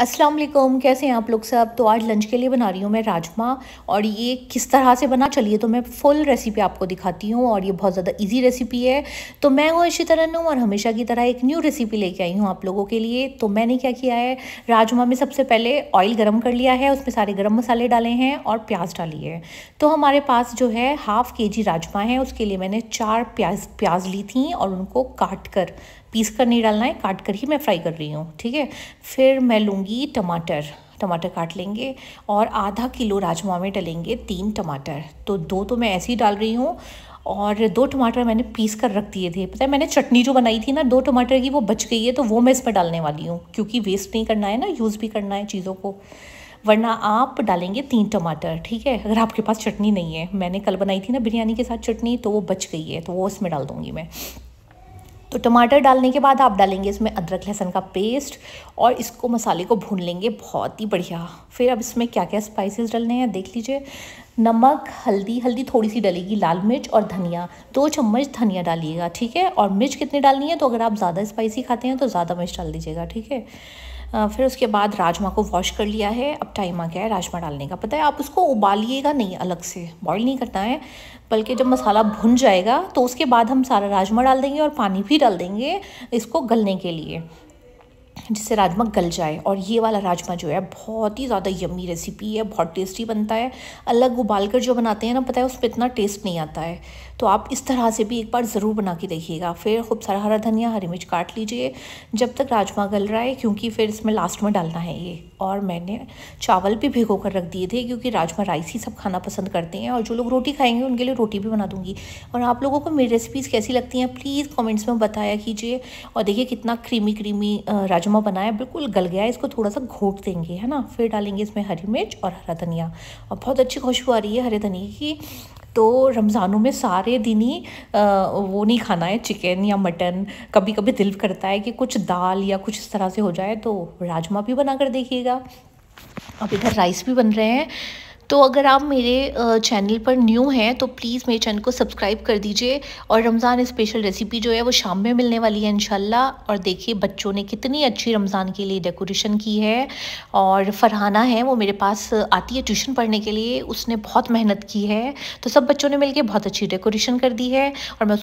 अस्सलाम वालेकुम कैसे हैं आप लोग सब तो आज लंच के लिए बना रही हूँ मैं राजमा और ये किस तरह से बना चलिए तो मैं फुल रेसिपी आपको दिखाती हूँ और ये बहुत ज़्यादा इजी रेसिपी है तो मैं हूँ इसी तरह नूँ और हमेशा की तरह एक न्यू रेसिपी लेके आई हूँ आप लोगों के लिए तो मैंने क्या किया है राजमा में सबसे पहले ऑयल गर्म कर लिया है उसमें सारे गर्म मसाले डाले हैं और प्याज डाली है तो हमारे पास जो है हाफ़ के जी राजमा है उसके लिए मैंने चार प्याज प्याज ली थी और उनको काट कर पीस कर नहीं डालना है काट कर ही मैं फ्राई कर रही हूँ ठीक है फिर मैं लूँगी टमाटर टमाटर काट लेंगे और आधा किलो राजमा में डलेंगे तीन टमाटर तो दो तो मैं ऐसे ही डाल रही हूँ और दो टमाटर मैंने पीस कर रख दिए थे पता है मैंने चटनी जो बनाई थी ना दो टमाटर की वो बच गई है तो वो मैं इसमें डालने वाली हूँ क्योंकि वेस्ट नहीं करना है ना यूज़ भी करना है चीज़ों को वरना आप डालेंगे तीन टमाटर ठीक है अगर आपके पास चटनी नहीं है मैंने कल बनाई थी ना बिरयानी के साथ चटनी तो वो बच गई है तो वो इसमें डाल दूँगी मैं तो टमाटर डालने के बाद आप डालेंगे इसमें अदरक लहसन का पेस्ट और इसको मसाले को भून लेंगे बहुत ही बढ़िया फिर अब इसमें क्या क्या स्पाइसेस डालने हैं देख लीजिए नमक हल्दी हल्दी थोड़ी सी डलेगी लाल मिर्च और धनिया दो चम्मच धनिया डालिएगा ठीक है और मिर्च कितनी डालनी है तो अगर आप ज़्यादा स्पाइसी खाते हैं तो ज़्यादा मिर्च डाल दीजिएगा ठीक है फिर उसके बाद राजमा को वॉश कर लिया है अब टाइम आ गया है राजमा डालने का पता है आप उसको उबालिएगा नहीं अलग से बॉईल नहीं करना है बल्कि जब मसाला भुन जाएगा तो उसके बाद हम सारा राजमा डाल देंगे और पानी भी डाल देंगे इसको गलने के लिए जिससे राजमा गल जाए और ये वाला राजमा जो है बहुत ही ज़्यादा यम्मी रेसिपी है बहुत टेस्टी बनता है अलग उबाल कर जो बनाते हैं ना पता है उसमें इतना टेस्ट नहीं आता है तो आप इस तरह से भी एक बार ज़रूर बना के देखिएगा फिर खूब सारा हरा धनिया हरी मिर्च काट लीजिए जब तक राजमा गल रहा है क्योंकि फिर इसमें लास्ट में डालना है ये और मैंने चावल भी भिगो कर रख दिए थे क्योंकि राजमा राइस ही सब खाना पसंद करते हैं और जो लोग रोटी खाएंगे उनके लिए रोटी भी बना दूँगी और आप लोगों को मेरी रेसिपीज़ कैसी लगती हैं प्लीज़ कॉमेंट्स में बताया कीजिए और देखिए कितना क्रीमी क्रीमी राजमा राजमा बनाया बिल्कुल गल गया है इसको थोड़ा सा घोट देंगे है ना फिर डालेंगे इसमें हरी मिर्च और हरा धनिया और बहुत अच्छी खुशबू आ रही है हरे धनिया की तो रमज़ानों में सारे दिन ही वो नहीं खाना है चिकन या मटन कभी कभी दिल करता है कि कुछ दाल या कुछ इस तरह से हो जाए तो राजमा भी बना देखिएगा अब इधर राइस भी बन रहे हैं तो अगर आप मेरे चैनल पर न्यू हैं तो प्लीज़ मेरे चैनल को सब्सक्राइब कर दीजिए और रमज़ान स्पेशल रेसिपी जो है वो शाम में मिलने वाली है इनशाला और देखिए बच्चों ने कितनी अच्छी रमज़ान के लिए डेकोरेशन की है और फरहाना है वो मेरे पास आती है ट्यूशन पढ़ने के लिए उसने बहुत मेहनत की है तो सब बच्चों ने मिलकर बहुत अच्छी डेकोरेशन कर दी है और मैं